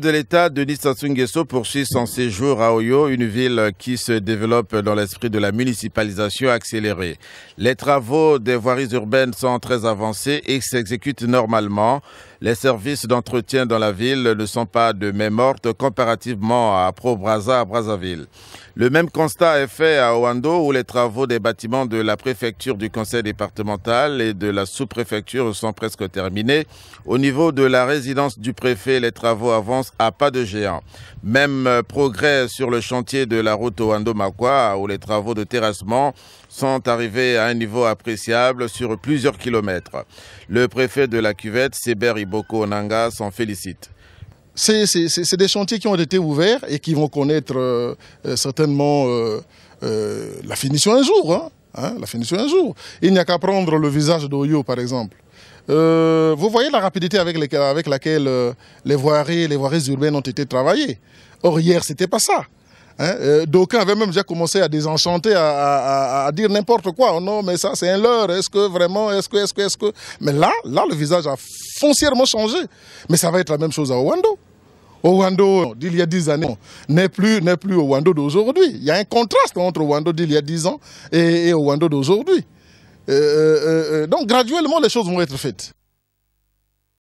de l'État, Denis Sassou poursuit son séjour à Oyo, une ville qui se développe dans l'esprit de la municipalisation accélérée. Les travaux des voiries urbaines sont très avancés et s'exécutent normalement. Les services d'entretien dans la ville ne sont pas de même ordre comparativement à Pro-Brasa à Brazzaville. Le même constat est fait à Oando où les travaux des bâtiments de la préfecture du conseil départemental et de la sous-préfecture sont presque terminés. Au niveau de la résidence du préfet, les travaux avancent à pas de géant. Même euh, progrès sur le chantier de la route au Andomakwa, où les travaux de terrassement sont arrivés à un niveau appréciable sur plusieurs kilomètres. Le préfet de la cuvette, Seber Iboko Nanga, s'en félicite. C'est des chantiers qui ont été ouverts et qui vont connaître euh, euh, certainement la finition un jour. Hein. Hein, la finition un jour. Il n'y a qu'à prendre le visage d'Oyo, par exemple. Euh, vous voyez la rapidité avec, laquelle euh, les voiries, les voiries urbaines ont été travaillées. Or, hier, c'était pas ça. Hein, euh, d'aucuns avaient même déjà commencé à désenchanter, à, dire n'importe quoi. Oh non, mais ça, c'est un leurre. Est-ce que vraiment, est-ce que, Mais là, là, le visage a foncièrement changé. Mais ça va être la même chose à Owando au Wando d'il y a 10 années n'est plus, n'est plus au Wando d'aujourd'hui. Il y a un contraste entre Wando d'il y a 10 ans et, et au Wando d'aujourd'hui. Euh, euh, euh, donc graduellement, les choses vont être faites.